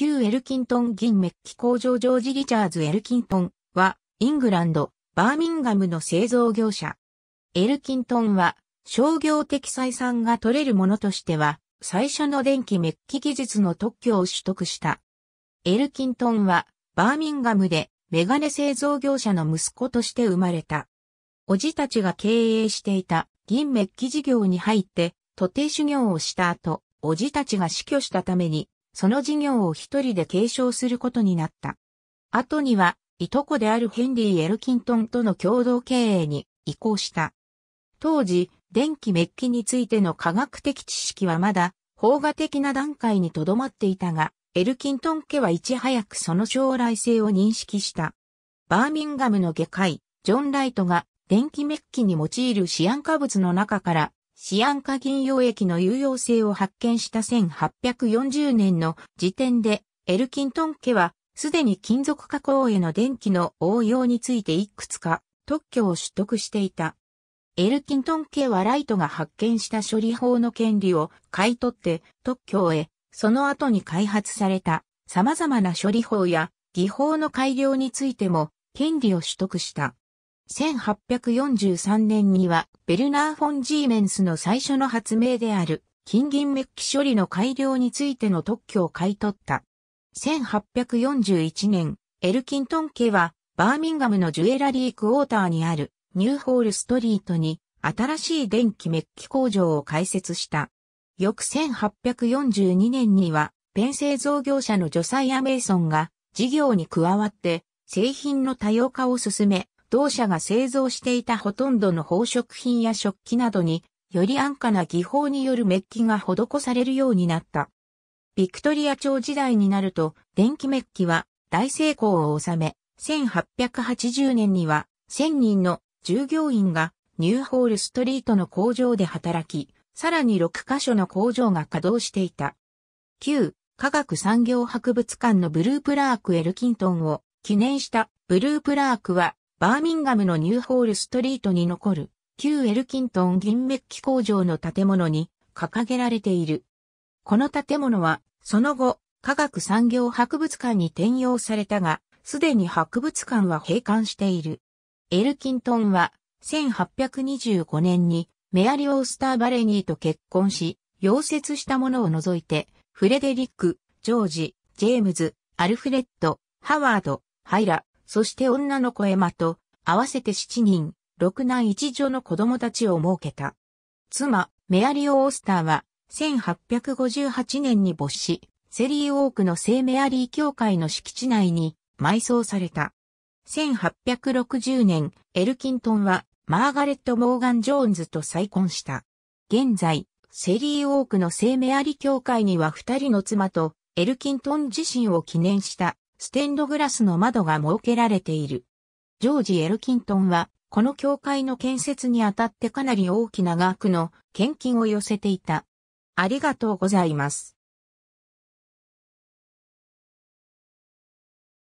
旧エルキントン銀メッキ工場ジョージ・リチャーズ・エルキントンは、イングランド、バーミンガムの製造業者。エルキントンは、商業的採算が取れるものとしては、最初の電気メッキ技術の特許を取得した。エルキントンは、バーミンガムで、メガネ製造業者の息子として生まれた。おじたちが経営していた銀メッキ事業に入って、徒弟修行をした後、おじたちが死去したために、その事業を一人で継承することになった。後には、いとこであるヘンリー・エルキントンとの共同経営に移行した。当時、電気メッキについての科学的知識はまだ、法画的な段階にとどまっていたが、エルキントン家はいち早くその将来性を認識した。バーミンガムの外科医、ジョン・ライトが電気メッキに用いるシアン化物の中からシアン化銀溶液の有用性を発見した1840年の時点で、エルキントン家は、すでに金属加工への電気の応用についていくつか特許を取得していた。エルキントン家はライトが発見した処理法の権利を買い取って特許を得、その後に開発された様々な処理法や技法の改良についても権利を取得した。1843年にはベルナー・フォン・ジーメンスの最初の発明である金銀メッキ処理の改良についての特許を買い取った。1841年、エルキントン家はバーミンガムのジュエラリークォーターにあるニューホールストリートに新しい電気メッキ工場を開設した。翌1842年にはペン製造業者のジョサイア・メイソンが事業に加わって製品の多様化を進め、同社が製造していたほとんどの宝飾品や食器などに、より安価な技法によるメッキが施されるようになった。ビクトリア朝時代になると、電気メッキは大成功を収め、1880年には1000人の従業員がニューホールストリートの工場で働き、さらに6カ所の工場が稼働していた。旧科学産業博物館のブループラーク・エルキントンを記念したブループラークはバーミンガムのニューホールストリートに残る、旧エルキントン銀メッキ工場の建物に掲げられている。この建物は、その後、科学産業博物館に転用されたが、すでに博物館は閉館している。エルキントンは、1825年にメアリ・オースター・バレニーと結婚し、溶接したものを除いて、フレデリック、ジョージ、ジェームズ、アルフレッド、ハワード、ハイラ、そして女の子エマと、合わせて7人、6男1女の子供たちを設けた。妻、メアリオ・オースターは、1858年に没し、セリー・オークの聖メアリー教会の敷地内に埋葬された。1860年、エルキントンは、マーガレット・モーガン・ジョーンズと再婚した。現在、セリー・オークの聖メアリー教会には二人の妻と、エルキントン自身を記念したステンドグラスの窓が設けられている。ジョージ・エルキントンは、この教会の建設にあたってかなり大きな額の献金を寄せていた。ありがとうございます。